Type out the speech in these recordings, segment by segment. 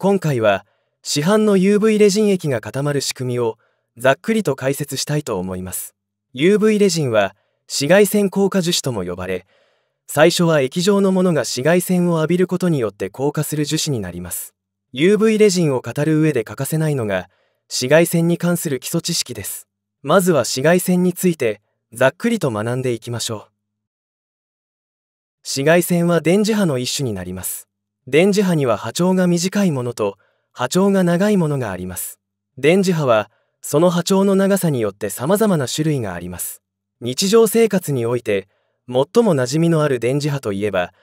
今回は市販の UV レジン液が固まる仕組みをざっくりと解説したいと思います UV レジンは紫外線硬化樹脂とも呼ばれ最初は液状のものが紫外線を浴びることによって硬化する樹脂になります UV レジンを語る上で欠かせないのが紫外線に関する基礎知識ですまずは紫外線についてざっくりと学んでいきましょう紫外線は電磁波の一種になります電磁波には波長が短いものと波長が長いものがあります電磁波はその波長の長さによって様々な種類があります日常生活において最も馴染みのある電磁波といえば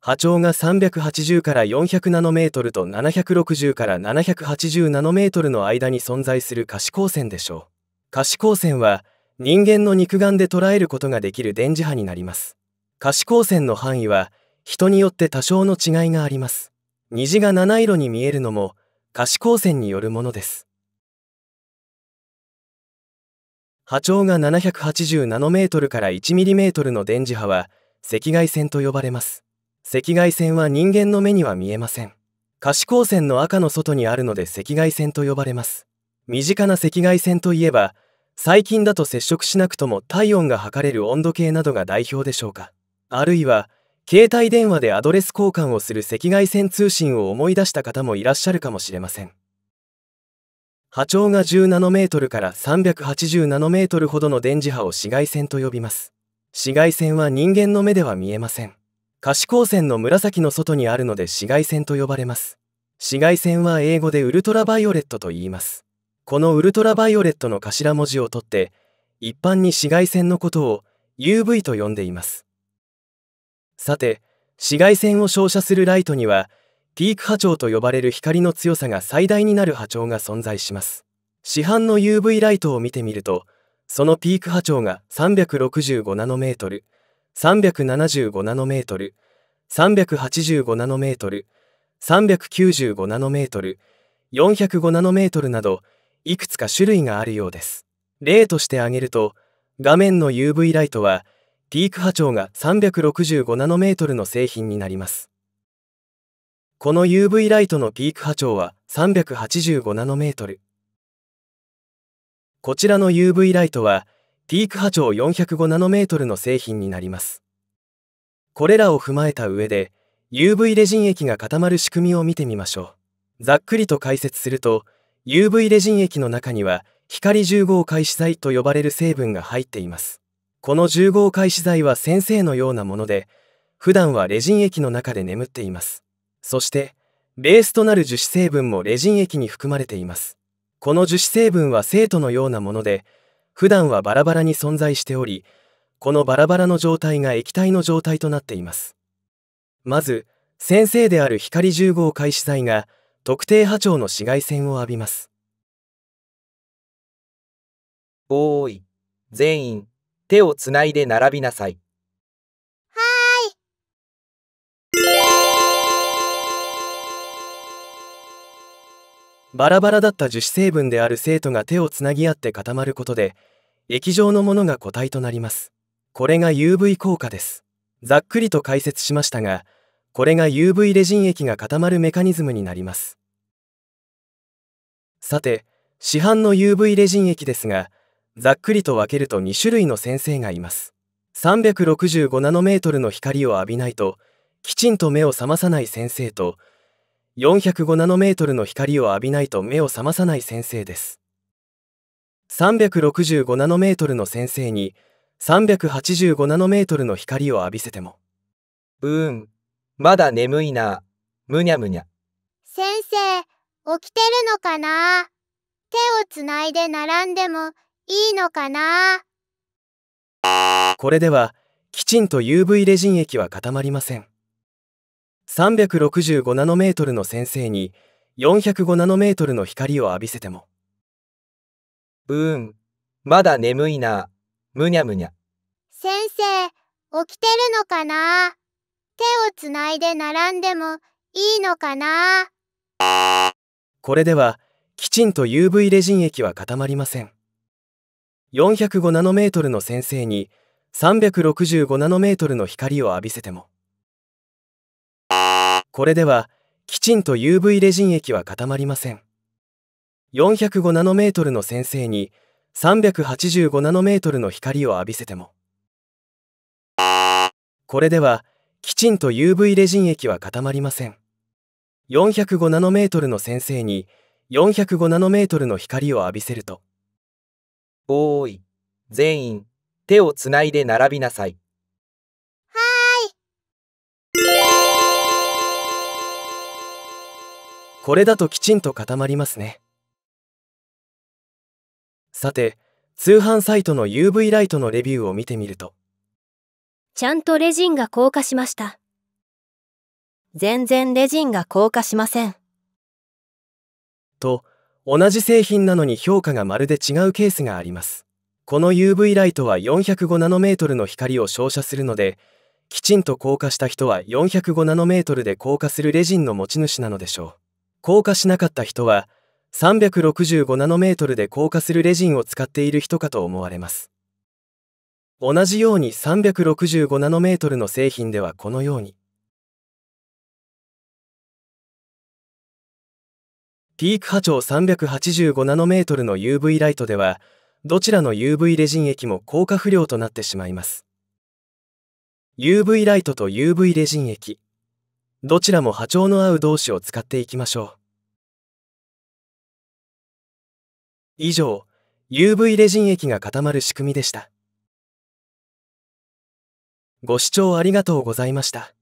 波長が380から400ナノメートルと760から780ナノメートルの間に存在する可視光線でしょう可視光線は人間の肉眼で捉えることができる電磁波になります可視光線の範囲は人によって多少の違いがあります虹が七色に見えるのも可視光線によるものです波長が780ナノメートルから1ミリメートルの電磁波は赤外線と呼ばれます赤外線は人間の目には見えません可視光線の赤の外にあるので赤外線と呼ばれます身近な赤外線といえば最近だと接触しなくとも体温が測れる温度計などが代表でしょうかあるいは携帯電話でアドレス交換をする赤外線通信を思い出した方もいらっしゃるかもしれません波長が10ナノメートルから380ナノメートルほどの電磁波を紫外線と呼びます紫外線は人間の目では見えません可視光線の紫の外にあるので紫外線と呼ばれます紫外線は英語でウルトラバイオレットと言いますこのウルトラバイオレットの頭文字を取って一般に紫外線のことを UV と呼んでいますさて紫外線を照射するライトにはピーク波長と呼ばれる光の強さが最大になる波長が存在します市販の UV ライトを見てみるとそのピーク波長が365ナノメートル375ナノメートル385ナノメートル395ナノメートル405ナノメートルなどいくつか種類があるようです例として挙げると画面の UV ライトはピーク波長が365ナノメートルの製品になります。この UV ライトのピーク波長は385ナノメートル。こちらの UV ライトはピーク波長405ナノメートルの製品になります。これらを踏まえた上で UV レジン液が固まる仕組みを見てみましょう。ざっくりと解説すると UV レジン液の中には光重合開始剤と呼ばれる成分が入っています。この10号開始剤は先生のようなもので普段はレジン液の中で眠っていますそしてベースとなる樹脂成分もレジン液に含まれていますこの樹脂成分は生徒のようなもので普段はバラバラに存在しておりこのバラバラの状態が液体の状態となっていますまず先生である光10号開始剤が特定波長の紫外線を浴びますおーい全員手をつないで並びなさい。はーい。バラバラだった樹脂成分である生徒が手をつなぎ合って固まることで液状のものが固体となりますこれが UV 効果ですざっくりと解説しましたがこれが UV レジン液が固まるメカニズムになりますさて市販の UV レジン液ですがざっくりと分けると2種類の先生がいます365ナノメートルの光を浴びないときちんと目を覚まさない先生と405ナノメートルの光を浴びないと目を覚まさない先生です365ナノメートルの先生に385ナノメートルの光を浴びせてもうーんまだ眠いなむにゃむにゃ先生起きてるのかな手をつないで並んでもいいのかなこれではきちんと UV レジン液は固まりません365ナノメートルの先生に405ナノメートルの光を浴びせてもうんまだ眠いなむにゃむにゃ先生起きてるのかな手をつないで並んでもいいのかなこれではきちんと UV レジン液は固まりません405ナノメートルの先生に365ナノメートルの光を浴びせてもこれではきちんと UV レジン液は固まりません405ナノメートルの先生に385ナノメートルの光を浴びせてもこれではきちんと UV レジン液は固まりません405ナノメートルの先生に405ナノメートルの光を浴びせるとおーい、全員、手をつないで並びなさい。はーい。これだときちんと固まりますね。さて、通販サイトの UV ライトのレビューを見てみると。ちゃんとレジンが硬化しました。全然レジンが硬化しません。と、同じ製品なのに評価がまるで違うケースがあります。この UV ライトは405ナノメートルの光を照射するので、きちんと硬化した人は405ナノメートルで硬化するレジンの持ち主なのでしょう。硬化しなかった人は、365ナノメートルで硬化するレジンを使っている人かと思われます。同じように365ナノメートルの製品ではこのようにピーク波長385ナノメートルの UV ライトでは、どちらの UV レジン液も効果不良となってしまいます。UV ライトと UV レジン液、どちらも波長の合う同士を使っていきましょう。以上、UV レジン液が固まる仕組みでした。ご視聴ありがとうございました。